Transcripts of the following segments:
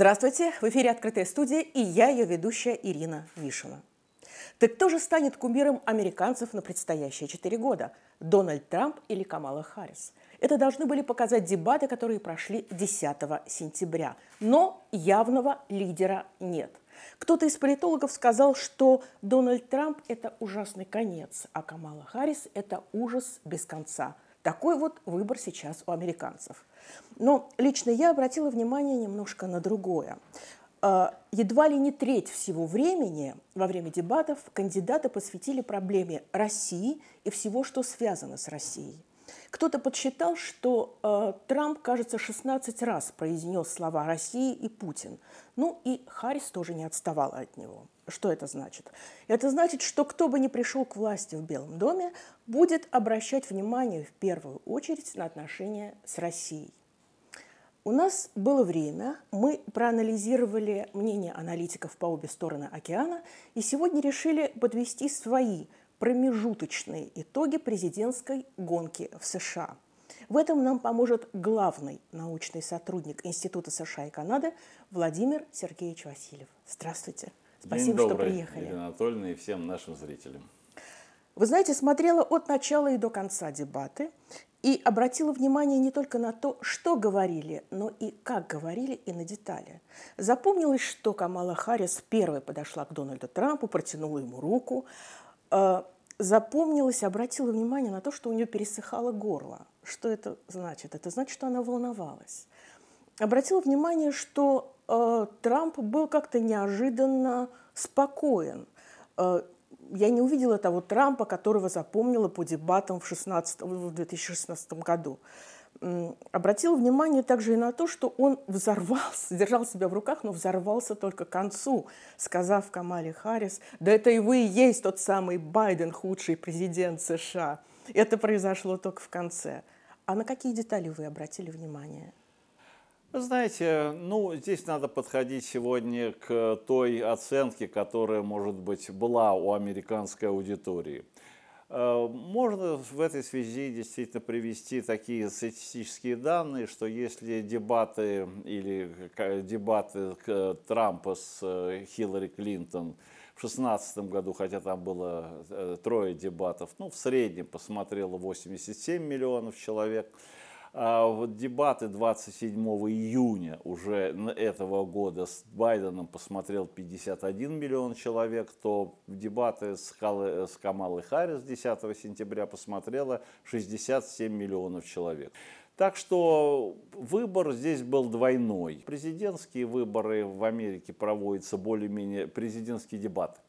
Здравствуйте! В эфире «Открытая студия» и я, ее ведущая Ирина Вишина. Так кто же станет кумиром американцев на предстоящие четыре года? Дональд Трамп или Камала Харрис? Это должны были показать дебаты, которые прошли 10 сентября. Но явного лидера нет. Кто-то из политологов сказал, что Дональд Трамп – это ужасный конец, а Камала Харрис – это ужас без конца – такой вот выбор сейчас у американцев. Но лично я обратила внимание немножко на другое. Э, едва ли не треть всего времени во время дебатов кандидаты посвятили проблеме России и всего, что связано с Россией. Кто-то подсчитал, что э, Трамп, кажется, 16 раз произнес слова России и «Путин». Ну и Харрис тоже не отставала от него. Что это значит? Это значит, что кто бы ни пришел к власти в Белом доме, будет обращать внимание в первую очередь на отношения с Россией. У нас было время, мы проанализировали мнение аналитиков по обе стороны океана и сегодня решили подвести свои – промежуточные итоги президентской гонки в США. В этом нам поможет главный научный сотрудник Института США и Канады Владимир Сергеевич Васильев. Здравствуйте. Спасибо, День добрый, что приехали. Елена Анатольевна и всем нашим зрителям. Вы знаете, смотрела от начала и до конца дебаты и обратила внимание не только на то, что говорили, но и как говорили, и на детали. Запомнилось, что Камала Харрис первой подошла к Дональду Трампу, протянула ему руку, а, запомнилась, обратила внимание на то, что у нее пересыхало горло. Что это значит? Это значит, что она волновалась. Обратила внимание, что э, Трамп был как-то неожиданно спокоен. Э, я не увидела того Трампа, которого запомнила по дебатам в, 16, в 2016 году обратил внимание также и на то, что он взорвался, держал себя в руках, но взорвался только к концу, сказав Камале Харрис, да это и вы и есть тот самый Байден, худший президент США. Это произошло только в конце. А на какие детали вы обратили внимание? знаете, ну, здесь надо подходить сегодня к той оценке, которая, может быть, была у американской аудитории – Э, можно в этой связи действительно привести такие статистические данные, что если дебаты или дебаты Трампа с э, Хиллари Клинтон в 2016 году, хотя там было э, трое дебатов, ну, в среднем посмотрело 87 миллионов человек – а вот дебаты 27 июня уже этого года с Байденом посмотрел 51 миллион человек, то дебаты с, Халы, с Камалой Харрис 10 сентября посмотрело 67 миллионов человек. Так что выбор здесь был двойной. Президентские выборы в Америке проводятся более-менее, президентские дебаты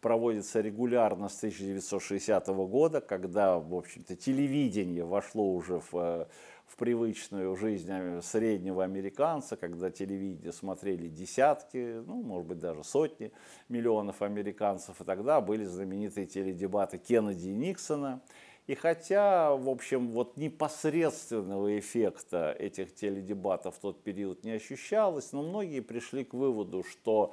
проводятся регулярно с 1960 года, когда, в общем-то, телевидение вошло уже в э, в привычную жизнь среднего американца, когда телевидение смотрели десятки, ну, может быть, даже сотни миллионов американцев, и тогда были знаменитые теледебаты Кеннеди и Никсона. И хотя, в общем, вот непосредственного эффекта этих теледебатов в тот период не ощущалось, но многие пришли к выводу, что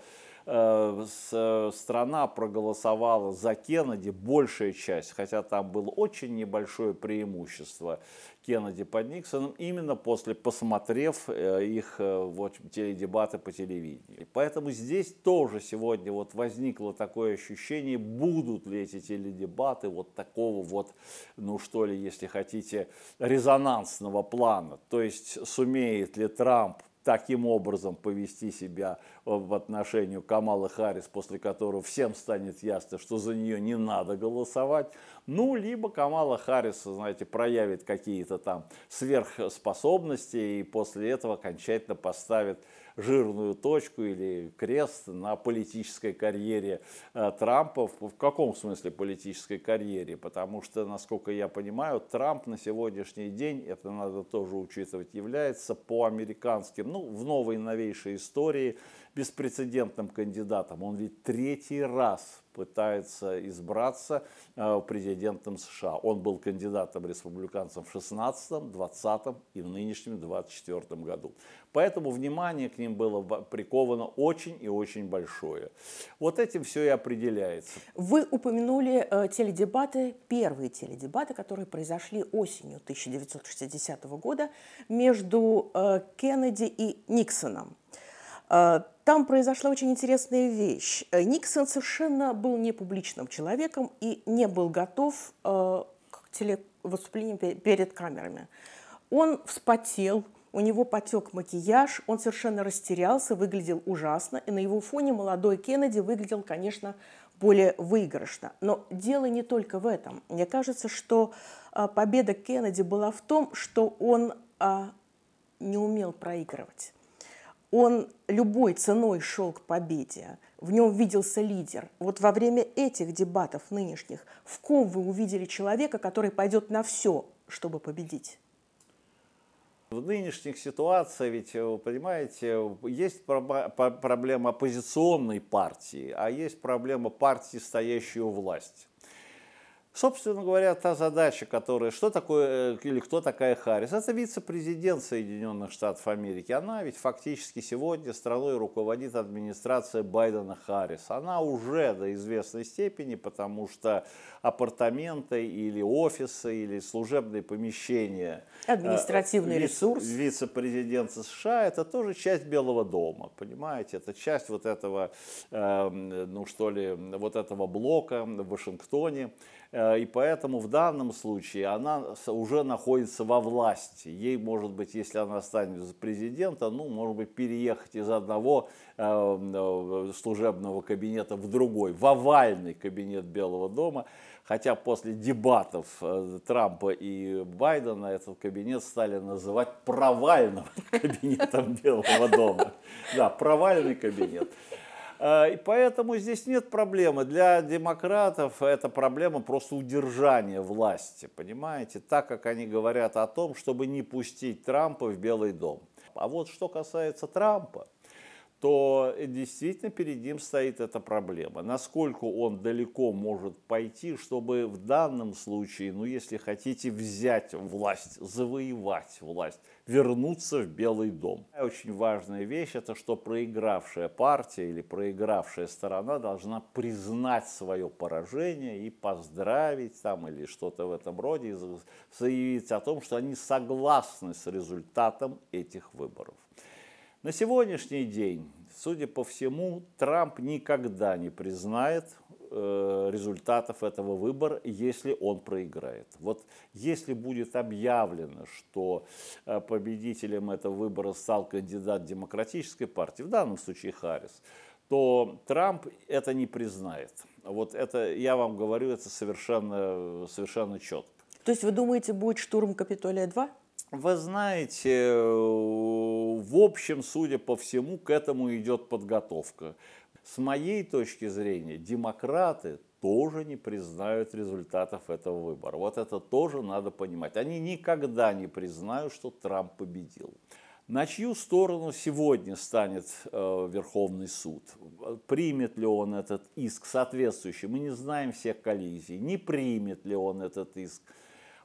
Э, э, страна проголосовала за Кеннеди большая часть, хотя там было очень небольшое преимущество Кеннеди под Никсоном, именно после посмотрев э, их вот, теледебаты по телевидению. Поэтому здесь тоже сегодня вот возникло такое ощущение, будут ли эти теледебаты вот такого вот, ну что ли, если хотите, резонансного плана. То есть сумеет ли Трамп таким образом повести себя э, в отношении Камалы Харрис, после которого всем станет ясно, что за нее не надо голосовать. Ну, либо Камала Харрис, знаете, проявит какие-то там сверхспособности и после этого окончательно поставит жирную точку или крест на политической карьере э, Трампа. В каком смысле политической карьере? Потому что, насколько я понимаю, Трамп на сегодняшний день, это надо тоже учитывать, является по американским, ну, в новой новейшей истории беспрецедентным кандидатом. Он ведь третий раз пытается избраться э, президентом США. Он был кандидатом Республиканцам в 16, 20 и в нынешнем 24 году. Поэтому внимание к ним было приковано очень и очень большое. Вот этим все и определяется. Вы упомянули э, теледебаты, первые теледебаты, которые произошли осенью 1960 года между э, Кеннеди и Никсоном. А, там произошла очень интересная вещь. Э, Никсон совершенно был не публичным человеком и не был готов а, к выступлению перед камерами. Он вспотел, у него потек макияж, он совершенно растерялся, выглядел ужасно, и на его фоне молодой Кеннеди выглядел, конечно, более выигрышно. Но дело не только в этом. Мне кажется, что а, победа Кеннеди была в том, что он не умел проигрывать. Он любой ценой шел к победе. В нем виделся лидер. Вот во время этих дебатов нынешних, в ком вы увидели человека, который пойдет на все, чтобы победить? В нынешних ситуациях, ведь, э, вы понимаете, есть проблема оппозиционной партии, а есть проблема партии, стоящей у власти. Собственно говоря, та задача, которая, что такое э, или кто такая Харрис, это вице-президент Соединенных Штатов Америки. Она ведь фактически сегодня страной руководит администрация Байдена Харрис. Она уже до известной степени, потому что апартаменты или офисы или служебные помещения. Э, Административный вице, ресурс. Вице-президента США это тоже часть Белого дома, понимаете? Это часть вот этого, эм, ну что ли, вот этого блока в Вашингтоне. Э, и поэтому в данном случае она уже находится во власти. Ей, может быть, если она станет президента, ну, может быть, переехать из одного э, э, служебного кабинета в другой, в овальный кабинет Белого дома. Хотя после дебатов Трампа и Байдена этот кабинет стали называть провальным кабинетом Белого дома. Да, провальный кабинет. Э, и поэтому здесь нет проблемы. Для демократов это проблема просто удержания власти, понимаете? Так как они говорят о том, чтобы не пустить Трампа в Белый дом. А вот что касается Трампа, то действительно перед ним стоит эта проблема. Насколько он далеко может пойти, чтобы в данном случае, ну если хотите, взять власть, завоевать власть, вернуться в Белый дом. Очень важная вещь – это что проигравшая партия или проигравшая сторона должна признать свое поражение и поздравить там или что-то в этом роде, и заявить о том, что они согласны с результатом этих выборов. На сегодняшний день, судя по всему, Трамп никогда не признает э, результатов этого выбора, если он проиграет. Вот если будет объявлено, что э, победителем этого выбора стал кандидат демократической партии, в данном случае Харрис, то Трамп это не признает. Вот это, я вам говорю, это совершенно, совершенно четко. То есть вы думаете, будет штурм Капитолия 2? Вы знаете, э, в общем, судя по всему, к этому идет подготовка. С моей точки зрения, демократы тоже не признают результатов этого выбора. Вот это тоже надо понимать. Они никогда не признают, что Трамп победил. На чью сторону сегодня станет э, Верховный суд? Примет ли он этот иск соответствующий? Мы не знаем всех коллизий. Не примет ли он этот иск?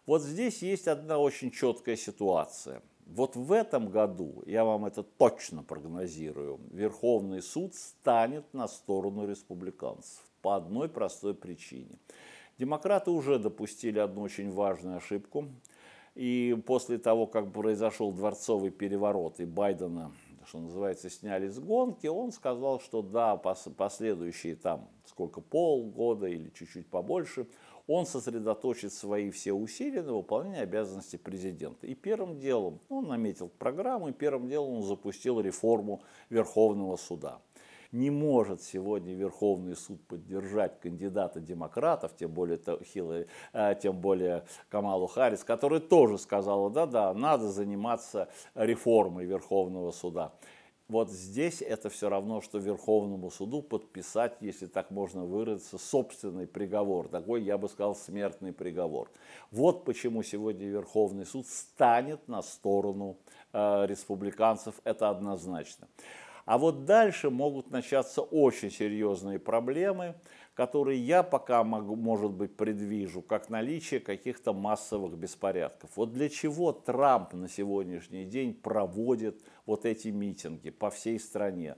Вот здесь есть одна очень четкая ситуация. Вот в этом году, я вам это точно прогнозирую, Верховный суд станет на сторону республиканцев по одной простой причине. Демократы уже допустили одну очень важную ошибку. И после того, как произошел дворцовый переворот и Байдена, что называется, сняли с гонки, он сказал, что да, последующие там сколько полгода или чуть-чуть побольше – он сосредоточит свои все усилия на выполнении обязанностей президента. И первым делом он наметил программу, и первым делом он запустил реформу Верховного суда не может сегодня Верховный суд поддержать кандидата демократов, тем более, Хиллари, э, тем более Камалу Харрис, который тоже сказала, да-да, надо заниматься реформой Верховного суда. Вот здесь это все равно, что Верховному суду подписать, если так можно выразиться, собственный приговор. Такой, я бы сказал, смертный приговор. Вот почему сегодня Верховный суд станет на сторону э, республиканцев, это однозначно. А вот дальше могут начаться очень серьезные проблемы, которые я пока, могу, может быть, предвижу, как наличие каких-то массовых беспорядков. Вот для чего Трамп на сегодняшний день проводит вот эти митинги по всей стране.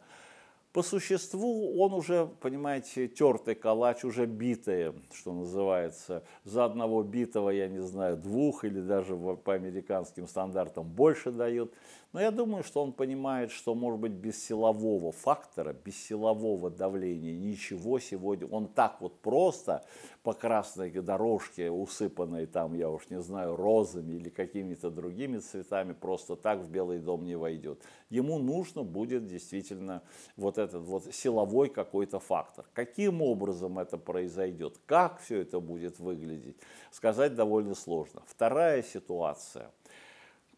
По существу он уже, понимаете, тертый калач, уже битые, что называется. За одного битого, я не знаю, двух или даже по американским стандартам больше дают. Но я думаю, что он понимает, что, может быть, без силового фактора, без силового давления ничего сегодня. Он так вот просто по красной дорожке, усыпанной там, я уж не знаю, розами или какими-то другими цветами, просто так в Белый дом не войдет. Ему нужно будет действительно вот этот вот силовой какой-то фактор. Каким образом это произойдет, как все это будет выглядеть, сказать довольно сложно. Вторая ситуация –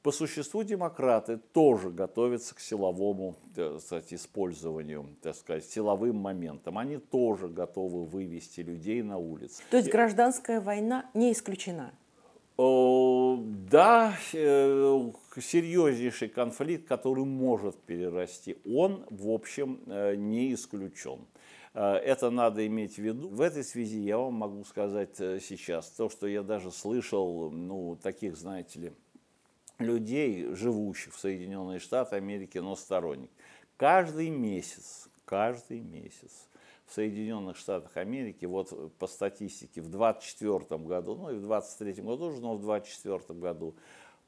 по существу демократы тоже готовятся к силовому э, так сказать, использованию, так сказать, силовым моментам. Они тоже готовы вывести людей на улицу. То есть гражданская война не исключена? Э, да, э, серьезнейший конфликт, который может перерасти, он, в общем, не исключен. Это надо иметь в виду. В этой связи я вам могу сказать сейчас то, что я даже слышал, ну, таких, знаете ли, людей, живущих в Соединенных Штатах Америки, но сторонник. Каждый месяц, каждый месяц в Соединенных Штатах Америки, вот по статистике, в 24 году, ну и в 23 году уже, но в 24 году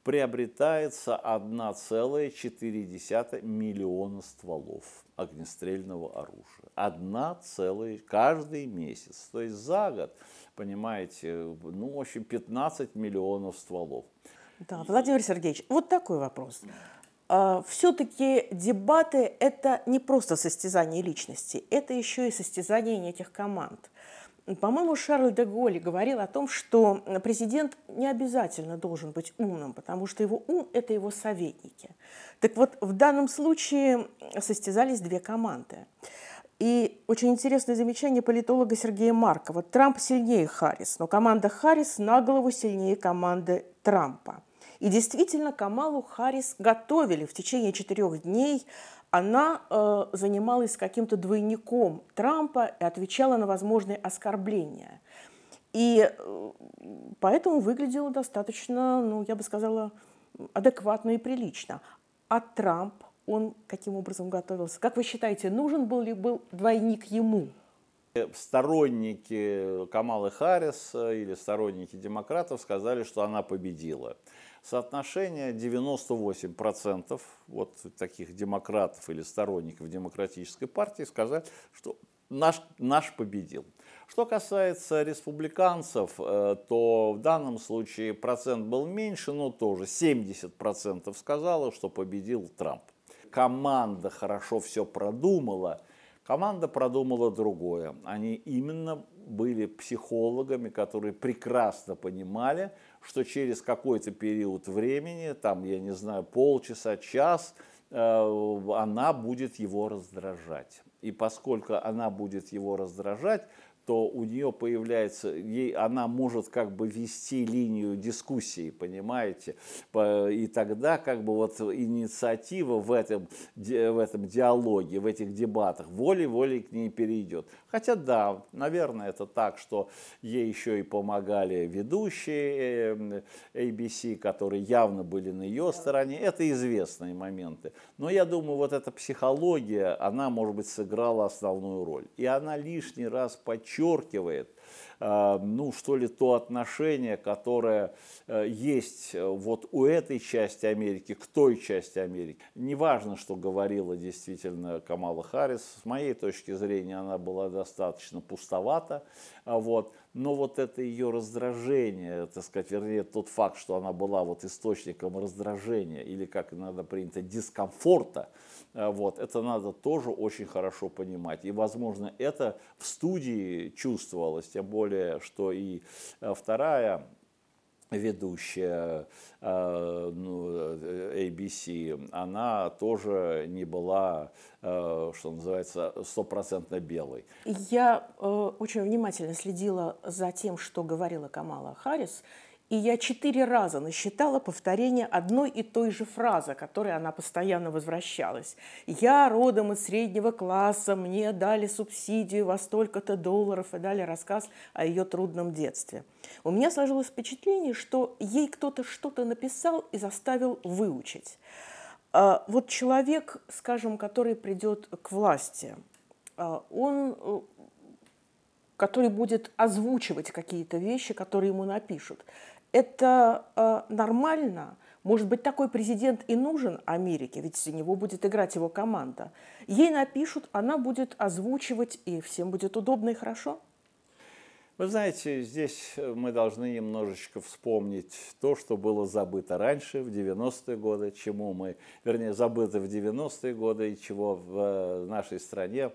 приобретается 1,4 миллиона стволов огнестрельного оружия. одна целая каждый месяц. То есть за год, понимаете, ну, в общем, 15 миллионов стволов. Да, Владимир Сергеевич, вот такой вопрос. А, Все-таки дебаты – это не просто состязание личности, это еще и состязание неких команд. По-моему, Шарль де Голли говорил о том, что президент не обязательно должен быть умным, потому что его ум – это его советники. Так вот, в данном случае состязались две команды. И очень интересное замечание политолога Сергея Маркова. Трамп сильнее Харрис, но команда Харрис на голову сильнее команды Трампа. И действительно, Камалу Харрис готовили в течение четырех дней. Она э, занималась каким-то двойником Трампа и отвечала на возможные оскорбления. И э, поэтому выглядела достаточно, ну, я бы сказала, адекватно и прилично. А Трамп, он каким образом готовился? Как вы считаете, нужен был ли был двойник ему? Э, сторонники Камалы Харрис э, или сторонники демократов сказали, что она победила. Соотношение 98% вот таких демократов или сторонников демократической партии сказали, что наш, наш победил. Что касается республиканцев, э, то в данном случае процент был меньше, но тоже 70% сказало, что победил Трамп. Команда хорошо все продумала, команда продумала другое. Они именно были психологами, которые прекрасно понимали, что через какой-то период времени, там, я не знаю, полчаса, час, э, она будет его раздражать. И поскольку она будет его раздражать, что у нее появляется, ей, она может как бы вести линию дискуссии, понимаете, и тогда как бы вот инициатива в этом, в этом диалоге, в этих дебатах волей-волей к ней перейдет. Хотя да, наверное, это так, что ей еще и помогали ведущие ABC, э, которые явно были на ее стороне, это известные моменты. Но я думаю, вот эта психология, она, может быть, сыграла основную роль. И она лишний раз подчеркнула подчеркивает, э, ну, что ли, то отношение, которое э, есть э, вот у этой части Америки к той части Америки. Неважно, что говорила действительно Камала Харрис, с моей точки зрения она была достаточно пустовата, а вот, но вот это ее раздражение, так сказать, вернее, тот факт, что она была вот источником раздражения или, как иногда принято, дискомфорта, Э, вот, это надо тоже очень хорошо понимать. И, возможно, это в студии чувствовалось, тем более, что и э, вторая ведущая э, ну, ABC, она тоже не была, что называется, стопроцентно белой. Я очень внимательно следила за тем, что говорила Камала Харрис, и я четыре раза насчитала повторение одной и той же фразы, которой она постоянно возвращалась. «Я родом из среднего класса, мне дали субсидию во столько-то долларов» и дали рассказ о ее трудном детстве. У меня сложилось впечатление, что ей кто-то что-то написал и заставил выучить. А, вот человек, скажем, который придет к власти, а, он э, который будет озвучивать какие-то вещи, которые ему напишут. Это э, нормально. Может быть, такой президент и нужен Америке, ведь за него будет играть его команда. Ей напишут, она будет озвучивать, и всем будет удобно и хорошо. Вы знаете, здесь э, мы должны немножечко вспомнить то, что было забыто раньше, в 90-е годы, чему мы, вернее, забыто в 90-е годы и чего в э, нашей стране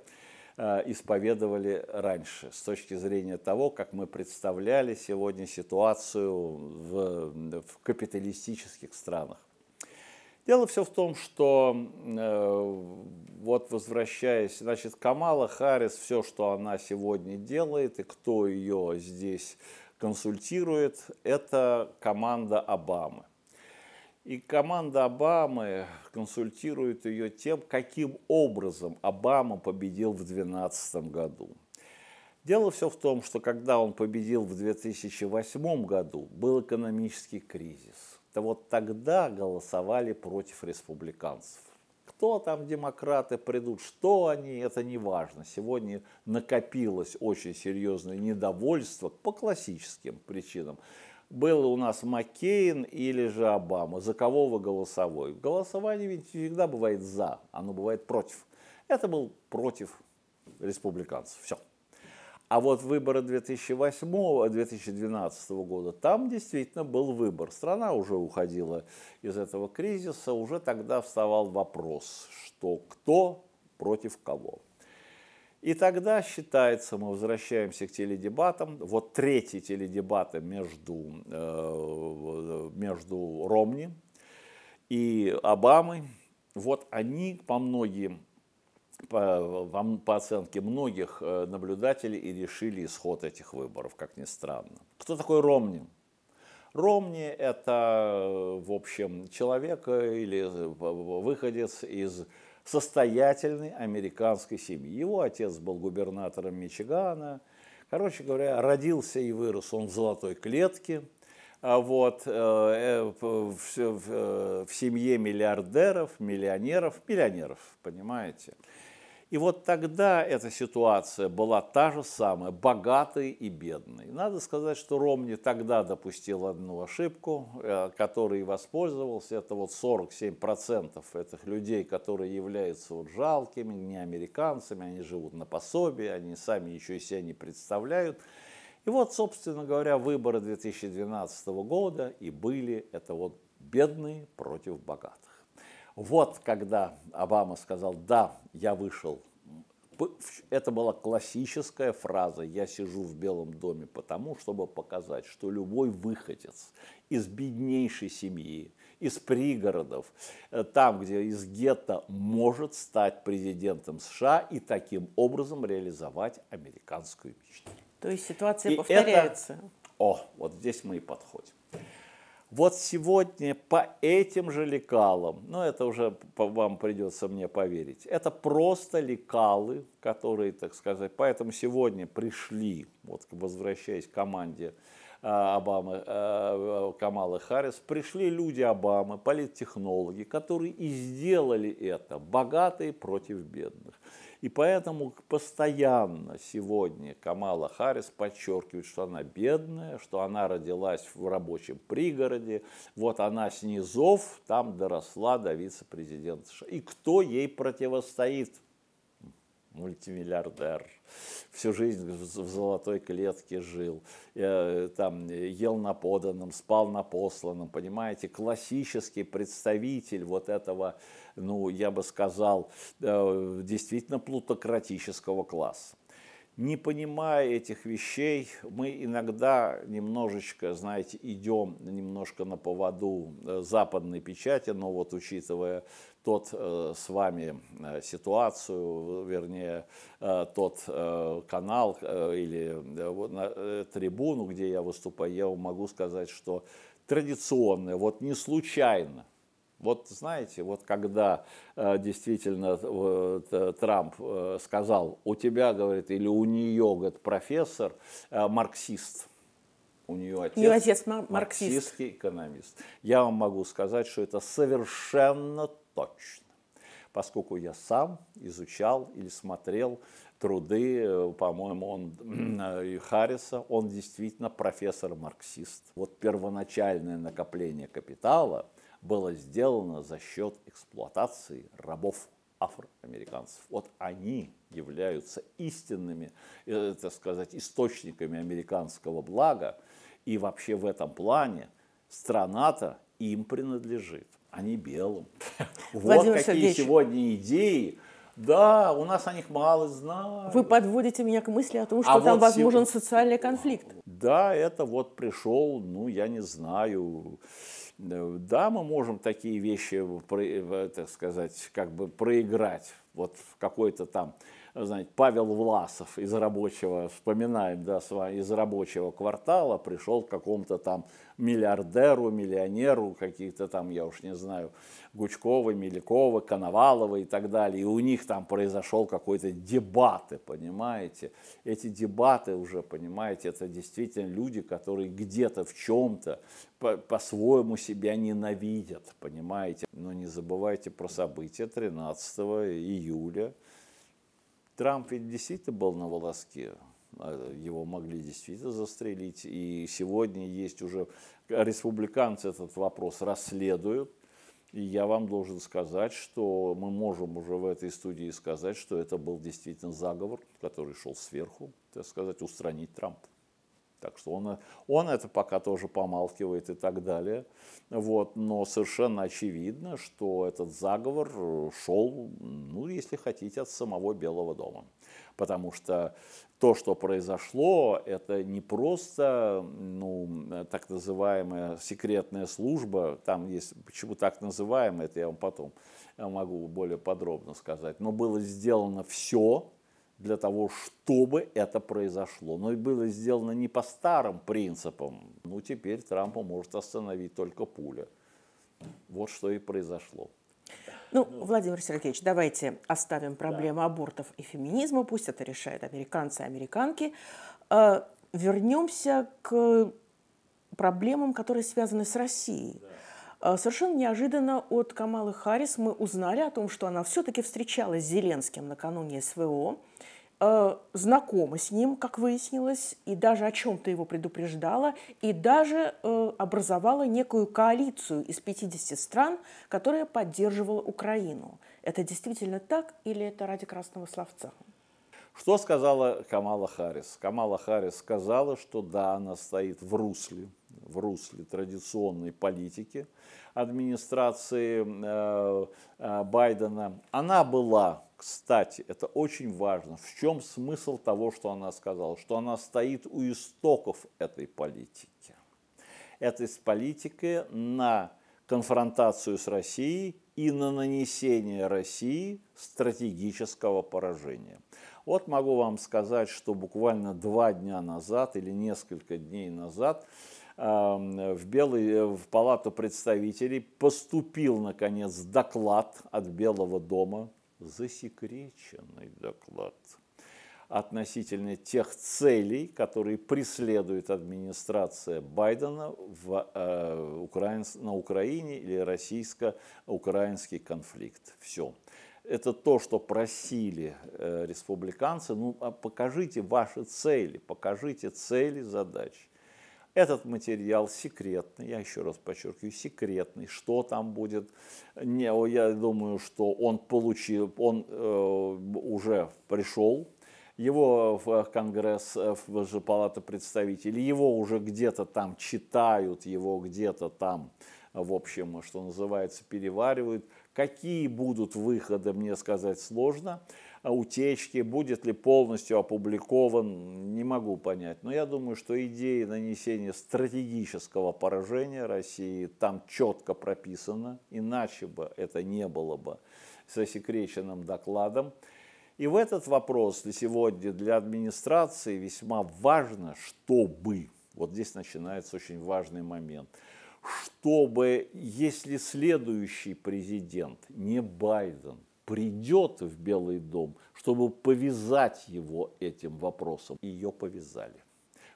Э, исповедовали раньше с точки зрения того, как мы представляли сегодня ситуацию в, в капиталистических странах. Дело все в том, что э, вот возвращаясь, значит, Камала Харрис, все, что она сегодня делает и кто ее здесь консультирует, это команда Обамы. И команда Обамы консультирует ее тем, каким образом Обама победил в 2012 году. Дело все в том, что когда он победил в 2008 году, был экономический кризис. То вот тогда голосовали против республиканцев. Кто там демократы придут, что они, это не важно. Сегодня накопилось очень серьезное недовольство по классическим причинам был у нас Маккейн или же Обама, за кого вы голосовой. Голосование ведь всегда бывает за, оно бывает против. Это был против республиканцев. Все. А вот выборы 2008-2012 года, там действительно был выбор. Страна уже уходила из этого кризиса, уже тогда вставал вопрос, что кто против кого. И тогда считается, мы возвращаемся к теледебатам, вот третий теледебаты между, э, э, между Ромни и Обамой, вот они по многим по, по оценке многих э, наблюдателей и решили исход этих выборов, как ни странно. Кто такой Ромни? Ромни – это, в общем, человек или выходец из состоятельной американской семьи. Его отец был губернатором Мичигана. Короче говоря, родился и вырос он в золотой клетке. А вот, э, э, в, в, э, в семье миллиардеров, миллионеров, миллионеров, понимаете. И вот тогда эта ситуация была та же самая, богатой и бедной. Надо сказать, что Ромни тогда допустил одну ошибку, э, которой и воспользовался. Это вот 47% этих людей, которые являются вот жалкими, не американцами, они живут на пособии, они сами ничего и себя не представляют. И вот, собственно говоря, выборы 2012 года и были это вот бедные против богатых. Вот когда Обама сказал, да, я вышел это была классическая фраза «я сижу в Белом доме потому, чтобы показать, что любой выходец из беднейшей семьи, из пригородов, э, там, где из гетто, может стать президентом США и таким образом реализовать американскую мечту». То есть ситуация и повторяется. Это... О, вот здесь мы и подходим. Вот сегодня по этим же лекалам, ну это уже вам придется мне поверить, это просто лекалы, которые, так сказать, поэтому сегодня пришли, вот возвращаясь к команде э, Обамы, э, э, Камалы Харрис, пришли люди Обамы, политтехнологи, которые и сделали это, богатые против бедных. И поэтому постоянно сегодня Камала Харрис подчеркивает, что она бедная, что она родилась в рабочем пригороде, вот она снизов там доросла до вице-президента. И кто ей противостоит? мультимиллиардер, всю жизнь в золотой клетке жил, э, там ел на поданном, спал на посланном, понимаете, классический представитель вот этого, ну, я бы сказал, э, действительно плутократического класса. Не понимая этих вещей, мы иногда немножечко, знаете, идем немножко на поводу э, западной печати, но вот учитывая тот э, с вами э, ситуацию, вернее, э, тот э, канал э, или э, на, э, трибуну, где я выступаю, я вам могу сказать, что традиционная, вот не случайно, вот знаете, вот когда э, действительно э, Трамп э, сказал, у тебя, говорит, или у нее, говорит, профессор, э, марксист, у нее отец, нее отец марксист. марксистский экономист. Я вам могу сказать, что это совершенно точно, поскольку я сам изучал или смотрел труды, э, по-моему, он э, и Харриса, он действительно профессор-марксист. Вот первоначальное накопление капитала было сделано за счет эксплуатации рабов афроамериканцев. Вот они являются истинными, э, так сказать, источниками американского блага, и вообще в этом плане страна-то им принадлежит а не белым. вот какие сегодня идеи. Да, у нас о них мало знают. Вы подводите меня к мысли о том, а что а там вот возможен сегодня... социальный конфликт. Да, это вот пришел, ну, я не знаю. Да, мы можем такие вещи, так сказать, как бы проиграть. Вот в какой-то там знаете, Павел Власов из рабочего, вспоминаем, да, из рабочего квартала, пришел к какому-то там миллиардеру, миллионеру, какие-то там, я уж не знаю, Гучкова, Мелякова, Коновалова и так далее. И у них там произошел какой-то дебаты, понимаете? Эти дебаты уже, понимаете, это действительно люди, которые где-то в чем-то по-своему себя ненавидят, понимаете? Но не забывайте про события 13 июля Трамп ведь действительно был на волоске. А, его могли действительно застрелить. И сегодня есть уже э, республиканцы этот вопрос расследуют. И я вам должен сказать, что мы можем уже в этой студии сказать, что это был действительно заговор, который шел сверху, так сказать, устранить Трампа. Так что он, он это пока тоже помалкивает и так далее. Вот, но совершенно очевидно, что этот заговор э, шел, ну, если хотите, от самого Белого дома. Потому что то, что произошло, это не просто ну, так называемая секретная служба, там есть, почему так называемая, это я вам потом э, могу более подробно сказать, но было сделано все, для того, чтобы это произошло. Но и было сделано не по старым принципам. Ну, теперь Трампа может остановить только пуля. Вот что и произошло. Ну, Владимир Сергеевич, давайте оставим проблему да. абортов и феминизма, пусть это решают американцы и американки. Э, вернемся к проблемам, которые связаны с Россией. Да. А, совершенно неожиданно от Камалы Харрис мы узнали о том, что она все-таки встречалась с Зеленским накануне СВО, а, знакома с ним, как выяснилось, и даже о чем-то его предупреждала, и даже э, образовала некую коалицию из 50 стран, которая поддерживала Украину. Это действительно так или это ради красного словца? Что сказала Камала Харрис? Камала Харрис сказала, что да, она стоит в русле в русле традиционной политики администрации э, э, Байдена. Она была, кстати, это очень важно, в чем смысл того, что она сказала, что она стоит у истоков этой политики. Этой политики на конфронтацию с Россией и на нанесение России стратегического поражения. Вот могу вам сказать, что буквально два дня назад или несколько дней назад в, Белый, э, в Палату представителей поступил, наконец, доклад от Белого дома, засекреченный доклад относительно тех целей, которые преследует администрация Байдена в, э, украинс, на Украине или российско-украинский конфликт. Все. Это то, что просили э, республиканцы. Ну, а покажите ваши цели, покажите цели задач. Этот материал секретный, я еще раз подчеркиваю, секретный. Что там будет? Не, я думаю, что он получил, он э, уже пришел его в э, Конгресс, э, в же Палата представителей, его уже где-то там читают, его где-то там, в общем, что называется, переваривают. Какие будут выходы, мне сказать сложно. А утечки, будет ли полностью опубликован, не могу понять. Но я думаю, что идеи нанесения стратегического поражения России там четко прописано иначе бы это не было бы засекреченным докладом. И в этот вопрос для сегодня для администрации весьма важно, чтобы, вот здесь начинается очень важный момент, чтобы, если следующий президент, не Байден, придет в Белый дом, чтобы повязать его этим вопросом. Ее повязали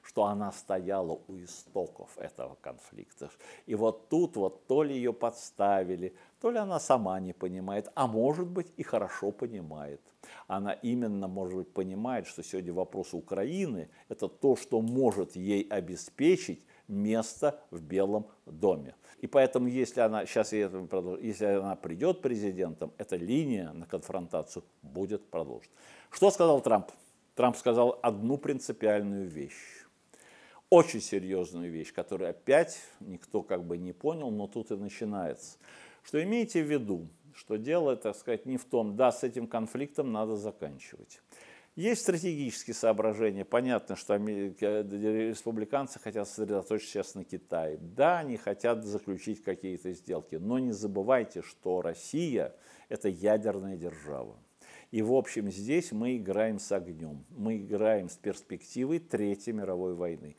что она стояла у истоков этого конфликта. И вот тут вот то ли ее подставили, то ли она сама не понимает, а может быть и хорошо понимает. Она именно, может быть, понимает, что сегодня вопрос Украины – это то, что может ей обеспечить место в Белом доме. И поэтому, если она, сейчас я этому продолжу, если она придет президентом, эта линия на конфронтацию будет продолжена. Что сказал Трамп? Трамп сказал одну принципиальную вещь. Очень серьезную вещь, которую опять никто как бы не понял, но тут и начинается. Что имейте в виду, что дело, так сказать, не в том, да, с этим конфликтом надо заканчивать. Есть стратегические соображения. Понятно, что э, республиканцы хотят сосредоточиться сейчас на Китае. Да, они хотят заключить какие-то сделки. Но не забывайте, что Россия – это ядерная держава. И, в общем, здесь мы играем с огнем. Мы играем с перспективой Третьей мировой войны.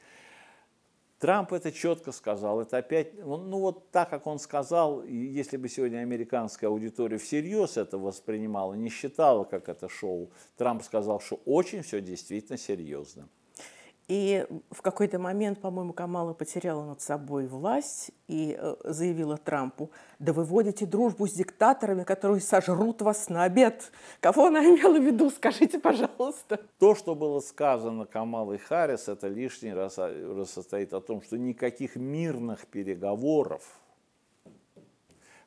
Трамп это четко сказал, это опять, ну вот так, как он сказал, если бы сегодня американская аудитория всерьез это воспринимала, не считала, как это шоу, Трамп сказал, что очень все действительно серьезно. И в какой-то момент, по-моему, Камала потеряла над собой власть и э, заявила Трампу, да вы водите дружбу с диктаторами, которые сожрут вас на обед. Кого она имела в виду, скажите, пожалуйста. То, что было сказано Камалой Харрис, это лишний раз, раз э, состоит о том, что никаких мирных переговоров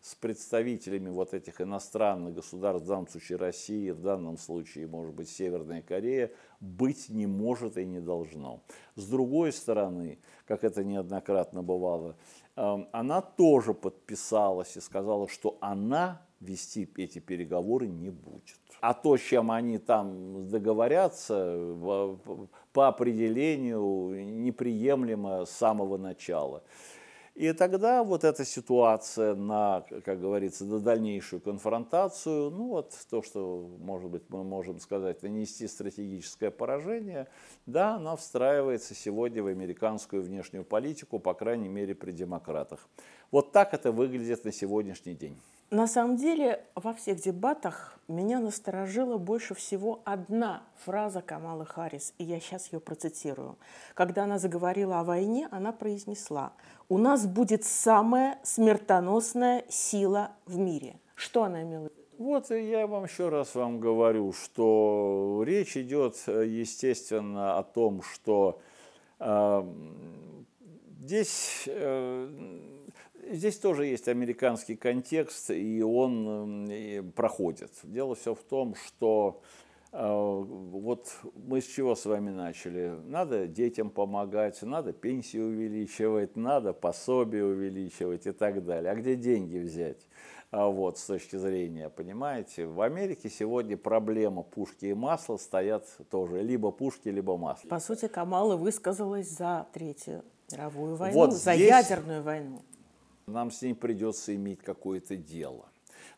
с представителями вот этих иностранных государств, в данном случае России, в данном случае, может быть, Северная Корея, быть не может и не должно. С другой стороны, как это неоднократно бывало, эм, она тоже подписалась и сказала, что она вести эти переговоры не будет. А то, чем они там договорятся, по определению неприемлемо с самого начала. И тогда вот эта ситуация на, как говорится, на дальнейшую конфронтацию, ну вот то, что, может быть, мы можем сказать, нанести стратегическое поражение, да, она встраивается сегодня в американскую внешнюю политику, по крайней мере, при демократах. Вот так это выглядит на сегодняшний день. На самом деле, во всех дебатах меня насторожила больше всего одна фраза Камалы Харрис, и я сейчас ее процитирую. Когда она заговорила о войне, она произнесла «У нас будет самая смертоносная сила в мире». Что она имела в виду? Вот я вам еще раз вам говорю, что речь идет, естественно, о том, что э, здесь... Э, Здесь тоже есть американский контекст, и он эм, и проходит. Дело все в том, что э, вот мы с чего с вами начали? Надо детям помогать, надо пенсии увеличивать, надо пособие увеличивать и так далее. А где деньги взять? А вот, с точки зрения, понимаете, в Америке сегодня проблема пушки и масла стоят тоже, либо пушки, либо масло. По сути, Камала высказалась за Третью мировую войну, вот за здесь... ядерную войну. Нам с ней придется иметь какое-то дело.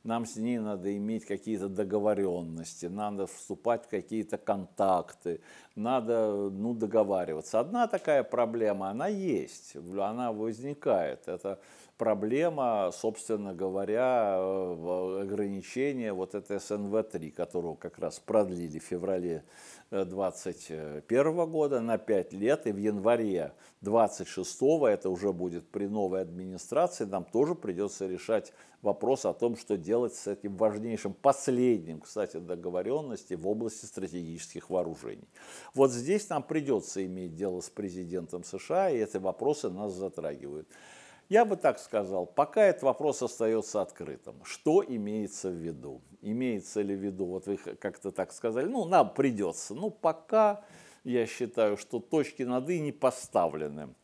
Нам с ней надо иметь какие-то договоренности, надо вступать в какие-то контакты, надо ну, договариваться. Одна такая проблема, она есть, она возникает. Это проблема, собственно говоря, э, ограничения вот этой СНВ-3, которую как раз продлили в феврале 2021 э, года на 5 лет, и в январе 26 это уже будет при новой администрации, нам тоже придется решать вопрос о том, что делать с этим важнейшим, последним, кстати, договоренности в области стратегических вооружений. Вот здесь нам придется иметь дело с президентом США, и эти вопросы нас затрагивают. Я бы так сказал, пока этот вопрос остается открытым. Что имеется в виду? Имеется ли в виду, вот вы как-то так сказали, ну, нам придется. Ну, пока я считаю, что точки над «и» не поставлены.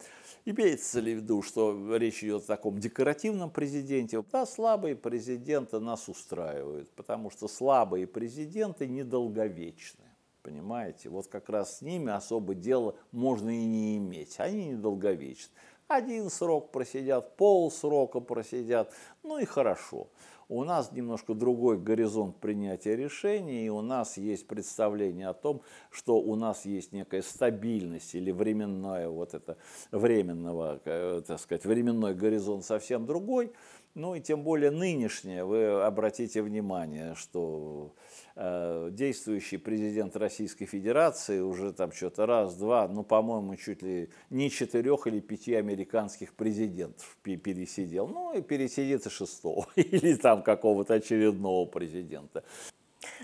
Имеется ли в виду, что речь идет о таком декоративном президенте? Да, слабые президенты нас устраивают, потому что слабые президенты недолговечны. Понимаете, вот как раз с ними особо дела можно и не иметь, они недолговечны один срок просидят, пол срока просидят, ну и хорошо. У нас немножко другой горизонт принятия решений, и у нас есть представление о том, что у нас есть некая стабильность или временное вот это временного, э, так сказать, временной горизонт совсем другой. Ну и тем более нынешнее, вы обратите внимание, что э, действующий президент Российской Федерации уже там что-то раз, два, ну, по-моему, чуть ли не четырех или пяти американских президентов пересидел. Ну и пересидит и шестого, или там какого-то очередного президента.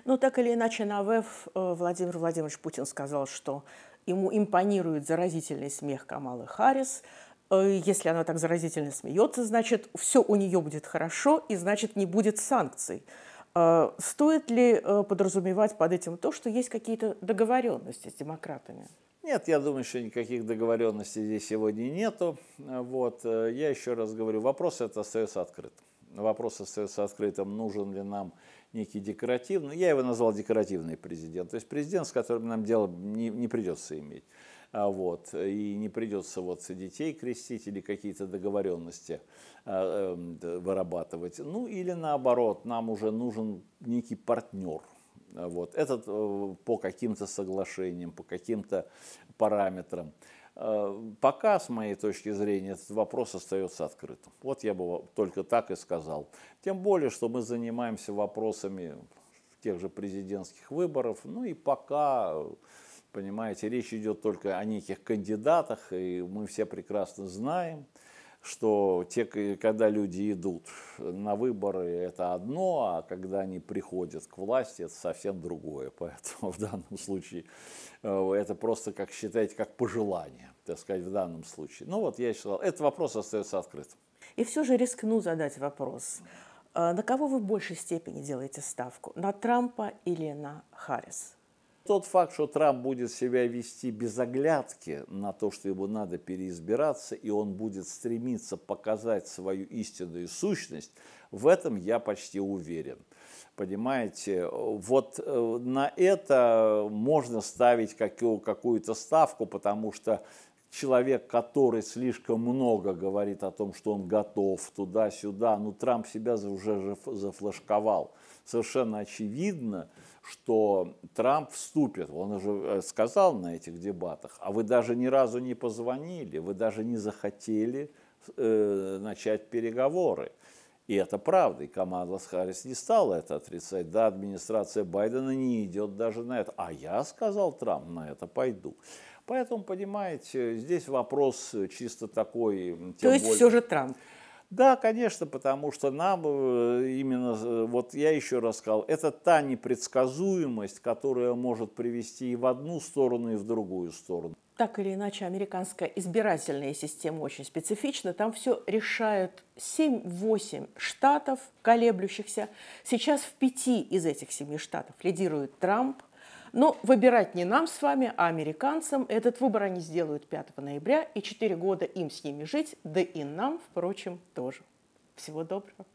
Ну, так или иначе, на ВЭФ э, Владимир Владимирович Путин сказал, что ему импонирует заразительный смех Камалы Харрис – Э, если она так заразительно смеется, значит, все у нее будет хорошо, и значит, не будет санкций. Э, стоит ли э, подразумевать под этим то, что есть какие-то договоренности с демократами? Нет, я думаю, что никаких договоренностей здесь сегодня нету. Вот. Я еще раз говорю, вопрос это остается открытым. Вопрос остается открытым, нужен ли нам некий декоративный, я его назвал декоративный президент, то есть президент, с которым нам дело не, не придется иметь. А, вот, и не придется вот детей крестить или какие-то договоренности а, эм, вырабатывать. Ну или наоборот, нам уже нужен некий партнер, а, вот, этот э, по каким-то соглашениям, по каким-то параметрам. Пока, с моей точки зрения, этот вопрос остается открытым. Вот я бы только так и сказал. Тем более, что мы занимаемся вопросами тех же президентских выборов. Ну и пока Понимаете, речь идет только о неких кандидатах, и мы все прекрасно знаем, что те, когда люди идут на выборы, это одно, а когда они приходят к власти, это совсем другое. Поэтому в данном случае э, это просто, как считаете, как пожелание, так сказать, в данном случае. Ну вот я считал, этот вопрос остается открытым. И все же рискну задать вопрос. Э, на кого вы в большей степени делаете ставку? На Трампа или на Харрис? Тот факт, что Трамп будет себя вести без оглядки на то, что ему надо переизбираться, и он будет стремиться показать свою истинную сущность, в этом я почти уверен. Понимаете, вот э, на это можно ставить какую-то ставку, потому что человек, который слишком много говорит о том, что он готов туда-сюда, ну Трамп себя уже зафлажковал. Совершенно очевидно, что Трамп вступит, он уже э, сказал на этих дебатах, а вы даже ни разу не позвонили, вы даже не захотели э, начать переговоры. И это правда, и команда Харрис не стала это отрицать. Да, администрация Байдена не идет даже на это. А я, сказал Трамп, на это пойду. Поэтому, понимаете, здесь вопрос чисто такой... То есть более... все же Трамп. Да, конечно, потому что нам э, именно, э, вот я еще раз сказал, это та непредсказуемость, которая может привести и в одну сторону, и в другую сторону. Так или иначе, американская избирательная система очень специфична. Там все решают 7-8 штатов, колеблющихся. Сейчас в пяти из этих семи штатов лидирует Трамп. Но выбирать не нам с вами, а американцам. Этот выбор они сделают 5 ноября, и 4 года им с ними жить, да и нам, впрочем, тоже. Всего доброго.